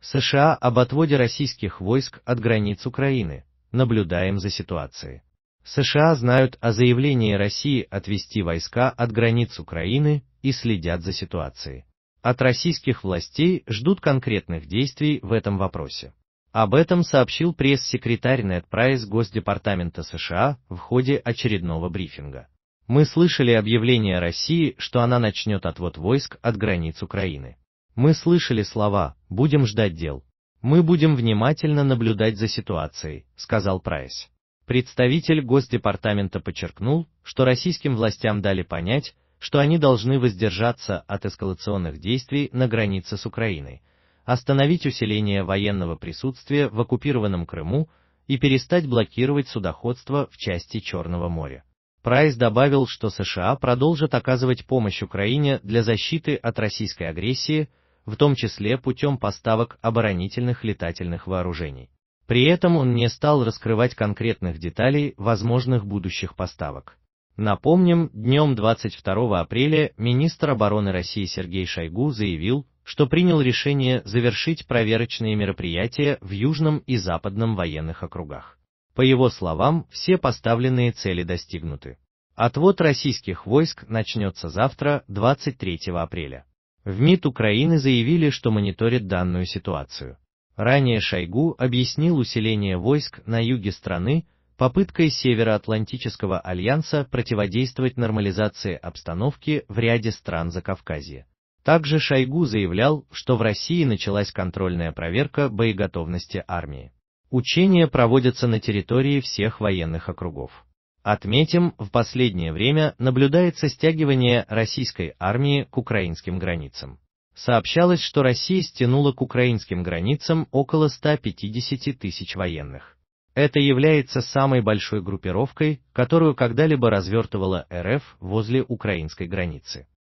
США об отводе российских войск от границ Украины. Наблюдаем за ситуацией. США знают о заявлении России отвести войска от границ Украины и следят за ситуацией. От российских властей ждут конкретных действий в этом вопросе. Об этом сообщил пресс-секретарь Нед Прайс Госдепартамента США в ходе очередного брифинга. Мы слышали объявление России, что она начнет отвод войск от границ Украины. Мы слышали слова «будем ждать дел». Мы будем внимательно наблюдать за ситуацией, сказал Прайс. Представитель Госдепартамента подчеркнул, что российским властям дали понять, что они должны воздержаться от эскалационных действий на границе с Украиной, остановить усиление военного присутствия в оккупированном Крыму и перестать блокировать судоходство в части Черного моря. Прайс добавил, что США продолжат оказывать помощь Украине для защиты от российской агрессии, в том числе путем поставок оборонительных летательных вооружений. При этом он не стал раскрывать конкретных деталей возможных будущих поставок. Напомним, днем 22 апреля министр обороны России Сергей Шойгу заявил, что принял решение завершить проверочные мероприятия в Южном и Западном военных округах. По его словам, все поставленные цели достигнуты. Отвод российских войск начнется завтра, 23 апреля. В МИД Украины заявили, что мониторит данную ситуацию. Ранее Шойгу объяснил усиление войск на юге страны попыткой Североатлантического альянса противодействовать нормализации обстановки в ряде стран Закавказья. Также Шойгу заявлял, что в России началась контрольная проверка боеготовности армии. Учения проводятся на территории всех военных округов. Отметим, в последнее время наблюдается стягивание российской армии к украинским границам. Сообщалось, что Россия стянула к украинским границам около 150 тысяч военных. Это является самой большой группировкой, которую когда-либо развертывала РФ возле украинской границы.